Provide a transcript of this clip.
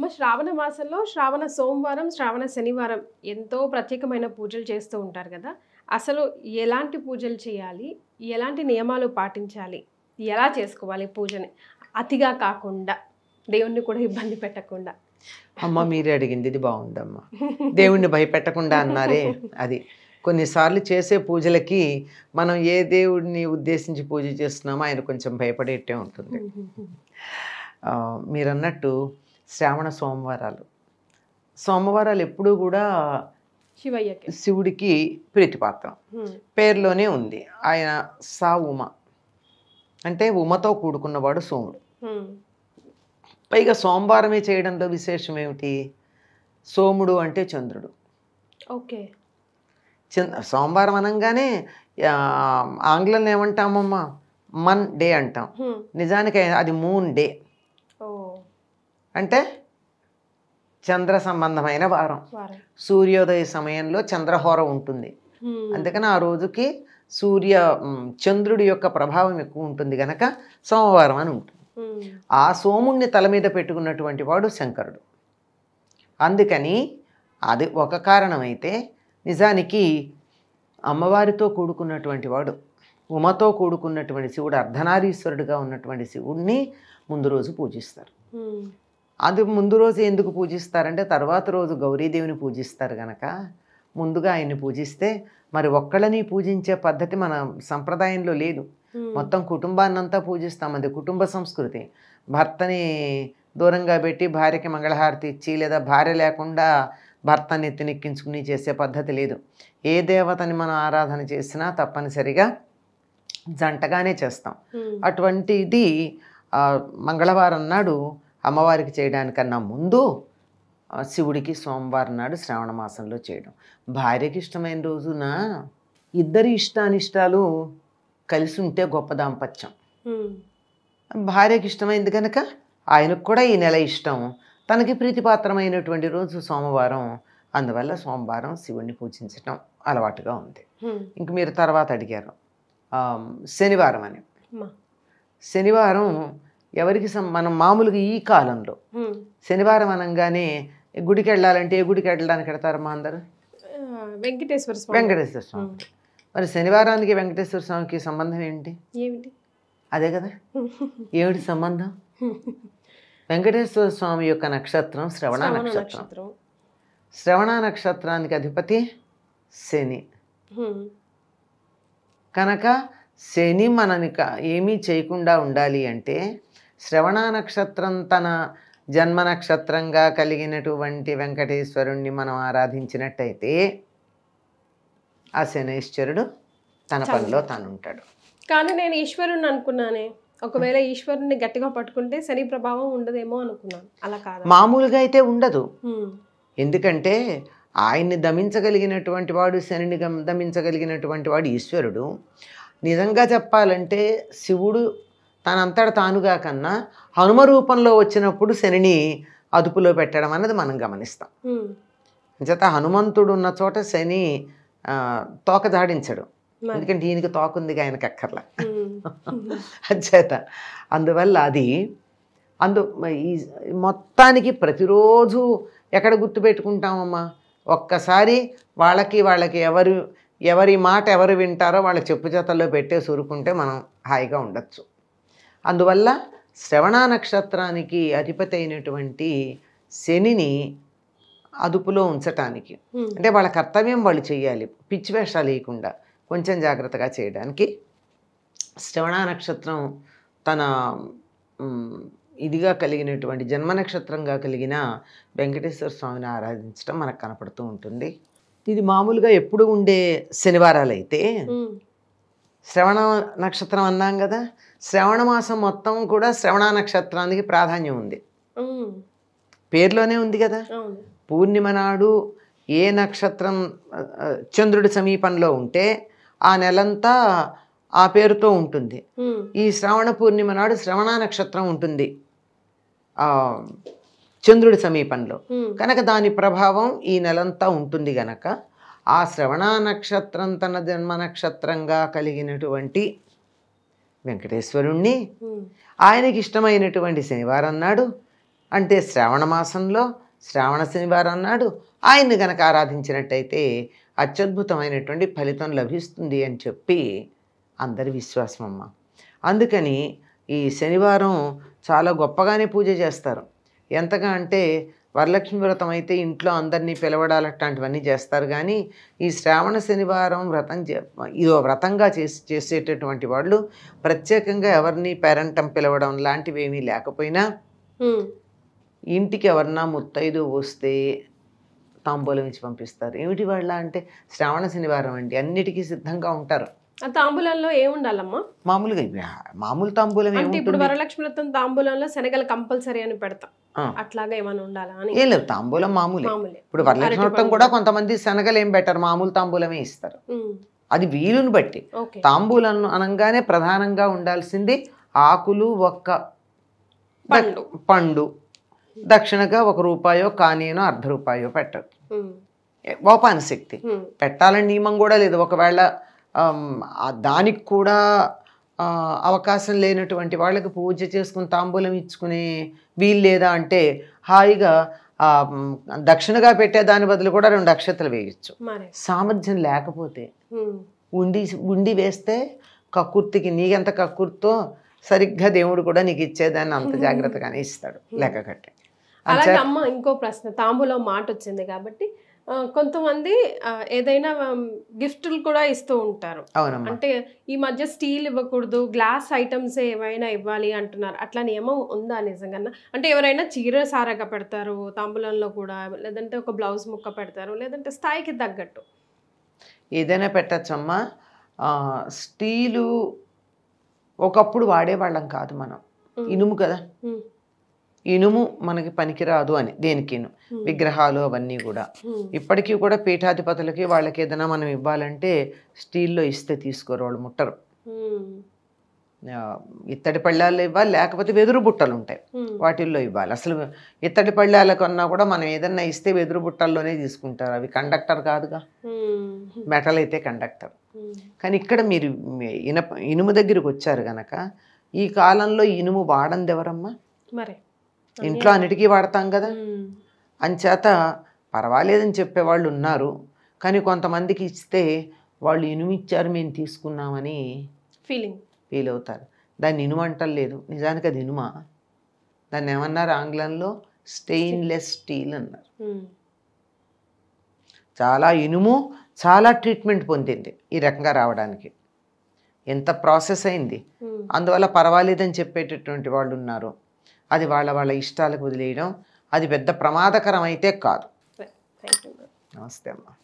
మా శ్రావణ మాసంలో శ్రావణ సోమవారం శ్రావణ శనివారం ఎంతో ప్రత్యేకమైన పూజలు చేస్తూ ఉంటారు కదా అసలు ఎలాంటి పూజలు చేయాలి ఎలాంటి నియమాలు పాటించాలి ఎలా చేసుకోవాలి పూజని అతిగా కాకుండా దేవుణ్ణి కూడా ఇబ్బంది పెట్టకుండా అమ్మ మీరే అడిగింది ఇది బాగుందమ్మా దేవుణ్ణి భయపెట్టకుండా అన్నారే అది కొన్నిసార్లు చేసే పూజలకి మనం ఏ దేవుడిని ఉద్దేశించి పూజ చేస్తున్నామో ఆయన కొంచెం భయపడేట్టే ఉంటుంది మీరు అన్నట్టు శ్రావణ సోమవారాలు సోమవారాలు ఎప్పుడూ కూడా శివయ్య శివుడికి ప్రీతిపాత్రం పేరులోనే ఉంది ఆయన సా ఉమ అంటే ఉమతో కూడుకున్నవాడు సోముడు పైగా సోమవారమే చేయడంలో విశేషం ఏమిటి సోముడు అంటే చంద్రుడు ఓకే సోమవారం అనగానే ఆంగ్లంలో ఏమంటామమ్మా మన్ డే అంటాం నిజానికి అది మూన్ డే అంటే చంద్ర సంబంధమైన వారం సూర్యోదయ సమయంలో చంద్రహోర ఉంటుంది అందుకని ఆ రోజుకి సూర్య చంద్రుడి యొక్క ప్రభావం ఎక్కువ ఉంటుంది గనక సోమవారం అని ఉంటుంది ఆ సోముణ్ణి తల మీద పెట్టుకున్నటువంటి వాడు శంకరుడు అందుకని అది ఒక కారణమైతే నిజానికి అమ్మవారితో కూడుకున్నటువంటి వాడు ఉమతో కూడుకున్నటువంటి శివుడు అర్ధనారీశ్వరుడుగా ఉన్నటువంటి శివుడిని ముందు రోజు పూజిస్తారు అది ముందు రోజు ఎందుకు పూజిస్తారంటే తర్వాత రోజు గౌరీదేవిని పూజిస్తారు కనుక ముందుగా ఆయన్ని పూజిస్తే మరి ఒక్కళ్ళని పూజించే పద్ధతి మన సంప్రదాయంలో లేదు మొత్తం కుటుంబాన్నంతా పూజిస్తాం అది కుటుంబ సంస్కృతి భర్తని దూరంగా పెట్టి భార్యకి మంగళహారతి ఇచ్చి లేదా భార్య లేకుండా భర్తని ఎత్తినెక్కించుకుని చేసే పద్ధతి లేదు ఏ దేవతని మనం ఆరాధన చేసినా తప్పనిసరిగా జంటగానే చేస్తాం అటువంటిది మంగళవారం నాడు అమ్మవారికి చేయడానికన్నా ముందు శివుడికి సోమవారం నాడు శ్రావణ మాసంలో చేయడం భార్యకి ఇష్టమైన రోజున ఇద్దరి ఇష్టానిష్టాలు కలిసి ఉంటే గొప్ప దాంపత్యం భార్యకి ఇష్టమైంది కనుక ఆయనకు కూడా ఈ నెల ఇష్టం తనకి ప్రీతిపాత్రమైనటువంటి రోజు సోమవారం అందువల్ల సోమవారం శివుణ్ణి పూజించటం అలవాటుగా ఉంది ఇంక మీరు తర్వాత అడిగారు శనివారం అని శనివారం ఎవరికి మనం మామూలుగా ఈ కాలంలో శనివారం అనగానే గుడికి వెళ్ళాలంటే ఏ గుడికి వెళ్ళడానికి మా అందరు వెంకటేశ్వర స్వామి వెంకటేశ్వర స్వామి మరి శనివారానికి వెంకటేశ్వర స్వామికి సంబంధం ఏంటి అదే కదా ఏమిటి సంబంధం వెంకటేశ్వర స్వామి యొక్క నక్షత్రం శ్రవణ నక్షత్రం శ్రవణ నక్షత్రానికి అధిపతి శని కనుక శని మనని ఏమీ చేయకుండా ఉండాలి అంటే శ్రవణ నక్షత్రం తన జన్మ నక్షత్రంగా కలిగినటువంటి వెంకటేశ్వరుణ్ణి మనం ఆరాధించినట్టయితే ఆ శనైశ్వరుడు తన పనిలో తానుంటాడు కానీ నేను ఈశ్వరుని అనుకున్నానే ఒకవేళ ఈశ్వరుని గట్టిగా పట్టుకుంటే శని ప్రభావం ఉండదేమో అనుకున్నాను అలా కాదు మామూలుగా అయితే ఉండదు ఎందుకంటే ఆయన్ని దమించగలిగినటువంటి వాడు శనిని దమించగలిగినటువంటి వాడు ఈశ్వరుడు నిజంగా చెప్పాలంటే శివుడు తనంతట తానుగా కన్నా హనుమ రూపంలో వచ్చినప్పుడు శనిని అదుపులో పెట్టడం అన్నది మనం గమనిస్తాం చేత హనుమంతుడు ఉన్న చోట శని తోక జాడించడు ఎందుకంటే ఈయనకి తోకుందిగా ఆయనకి అక్కర్లా అంచేత అందువల్ల అది అందు ఈ మొత్తానికి ప్రతిరోజు ఎక్కడ గుర్తుపెట్టుకుంటామమ్మా ఒక్కసారి వాళ్ళకి వాళ్ళకి ఎవరు ఎవరి మాట ఎవరు వింటారో వాళ్ళ చెప్పు చేతల్లో పెట్టేసి ఊరుకుంటే మనం హాయిగా ఉండొచ్చు అందువల్ల శ్రవణ నక్షత్రానికి అధిపతి అయినటువంటి శనిని అదుపులో ఉంచటానికి అంటే వాళ్ళ కర్తవ్యం వాళ్ళు చేయాలి పిచ్చి వేషాలు వేయకుండా కొంచెం జాగ్రత్తగా చేయడానికి శ్రవణ నక్షత్రం తన ఇదిగా కలిగినటువంటి జన్మ నక్షత్రంగా కలిగిన వెంకటేశ్వర స్వామిని ఆరాధించడం మనకు కనపడుతూ ఉంటుంది ఇది మామూలుగా ఎప్పుడు ఉండే శనివారాలు అయితే శ్రవణ నక్షత్రం అన్నాం కదా శ్రవణ మాసం మొత్తం కూడా శ్రవణ నక్షత్రానికి ప్రాధాన్యం ఉంది పేర్లోనే ఉంది కదా పూర్ణిమ నాడు ఏ నక్షత్రం చంద్రుడి సమీపంలో ఉంటే ఆ నెలంతా ఆ పేరుతో ఉంటుంది ఈ శ్రవణ పూర్ణిమ నాడు శ్రవణ నక్షత్రం ఉంటుంది చంద్రుడి సమీపంలో కనుక దాని ప్రభావం ఈ నెలంతా ఉంటుంది గనక ఆ శ్రవణ నక్షత్రం తన జన్మ నక్షత్రంగా కలిగినటువంటి వెంకటేశ్వరుణ్ణి ఆయనకి ఇష్టమైనటువంటి శనివారం నాడు అంటే శ్రావణ మాసంలో శ్రావణ శనివారం నాడు ఆయన్ని గనక ఆరాధించినట్టయితే అత్యద్భుతమైనటువంటి ఫలితం లభిస్తుంది అని చెప్పి అందరి విశ్వాసం అమ్మ అందుకని ఈ శనివారం చాలా గొప్పగానే పూజ చేస్తారు ఎంతగా అంటే వరలక్ష్మి వ్రతం అయితే ఇంట్లో అందరినీ పిలవడాలట్లాంటివన్నీ చేస్తారు కానీ ఈ శ్రావణ శనివారం వ్రతం ఇది వ్రతంగా చేసి చేసేటటువంటి వాళ్ళు ప్రత్యేకంగా ఎవరిని పేరంటం పిలవడం లాంటివి ఏమీ లేకపోయినా ఇంటికి ఎవరన్నా ముత్తైదు వస్తే తాంబూలం ఇచ్చి పంపిస్తారు ఏమిటి వాళ్ళ అంటే శ్రావణ శనివారం అండి అన్నిటికీ సిద్ధంగా ఉంటారు తాంబూలంలో ఏముండాలమ్మా మామూలుగా మామూలు తాంబూలం అంటే ఇప్పుడు వరలక్ష్మి తాంబూలంలో శనగలు కంపల్సరీ అని పెడతాం అట్లాగా ఏమైనా ఉండాలా అని ఏం లేదు తాంబూలం మామూలు ఇప్పుడు వరలక్ష్మి కూడా కొంతమంది శనగలు ఏం పెట్టారు మామూలు తాంబూలమే ఇస్తారు అది వీలుని బట్టి తాంబూలం అనగానే ప్రధానంగా ఉండాల్సింది ఆకులు ఒక్క పండు పండు దక్షిణగా ఒక రూపాయో కానీనో అర్ధ రూపాయో పెట్టదు శక్తి పెట్టాలని నియమం కూడా లేదు ఒకవేళ దానికి కూడా అవకాశం లేనటువంటి వాళ్ళకి పూజ చేసుకుని తాంబూలం ఇచ్చుకునే వీలు లేదా అంటే హాయిగా దక్షిణగా పెట్టే దాని బదులు కూడా రెండు అక్షతలు వేయచ్చు సామర్థ్యం లేకపోతే ఉండి ఉండి వేస్తే కక్కుర్తికి నీకెంత కక్కుర్తో సరిగ్గా దేవుడు కూడా నీకు ఇచ్చేదాన్ని అంత జాగ్రత్తగానే ఇస్తాడు లెక్క కట్టే అలాగే అమ్మ ఇంకో ప్రశ్న తాంబూలం మాట వచ్చింది కాబట్టి కొంతమంది ఏదైనా గిఫ్ట్లు కూడా ఇస్తూ ఉంటారు అంటే ఈ మధ్య స్టీల్ ఇవ్వకూడదు గ్లాస్ ఐటమ్స్ ఏమైనా ఇవ్వాలి అంటున్నారు అట్లా నియమం ఉందా నిజంగా అంటే ఎవరైనా చీర సారగా పెడతారు తాంబూలంలో కూడా లేదంటే ఒక బ్లౌజ్ ముక్క పెడతారు లేదంటే స్థాయికి తగ్గట్టు ఏదైనా పెట్టచ్చమ్మా స్టీలు ఒకప్పుడు వాడేవాళ్ళం కాదు మనం ఇనుము కదా ఇనుము మనకి పనికిరాదు అని దేనికిను విగ్రహాలు అవన్నీ కూడా ఇప్పటికీ కూడా పీఠాధిపతులకి వాళ్ళకి ఏదైనా మనం ఇవ్వాలంటే స్టీల్లో ఇస్తే తీసుకోరు వాళ్ళు ముట్టరు ఇత్తడి పళ్ళాల్లో ఇవ్వాలి లేకపోతే వెదురు బుట్టలు ఉంటాయి వాటిల్లో ఇవ్వాలి అసలు ఇత్తడి పళ్ళాల కన్నా కూడా మనం ఏదన్నా ఇస్తే వెదురు బుట్టల్లోనే తీసుకుంటారు అవి కండక్టర్ కాదుగా మెటల్ అయితే కండక్టర్ కానీ ఇక్కడ మీరు ఇనప ఇనుము దగ్గరికి వచ్చారు గనక ఈ కాలంలో ఇనుము ఎవరమ్మా మరి ఇంట్లో అన్నిటికీ వాడతాం కదా అంచేత పర్వాలేదని చెప్పేవాళ్ళు ఉన్నారు కానీ కొంతమందికి ఇస్తే వాళ్ళు ఇనుమిచ్చారు మేము తీసుకున్నామని ఫీలింగ్ ఫీల్ అవుతారు దాన్ని ఇనుమ అంటలేదు నిజానికి అది ఇనుమా దాన్ని ఏమన్నారు ఆంగ్లంలో స్టెయిన్లెస్ స్టీల్ అన్నారు చాలా ఇనుము చాలా ట్రీట్మెంట్ పొందింది ఈ రకంగా రావడానికి ఎంత ప్రాసెస్ అయింది అందువల్ల పర్వాలేదని చెప్పేటటువంటి వాళ్ళు ఉన్నారు అది వాళ్ళ వాళ్ళ ఇష్టాలకు వదిలేయడం అది పెద్ద ప్రమాదకరం అయితే కాదు నమస్తే అమ్మా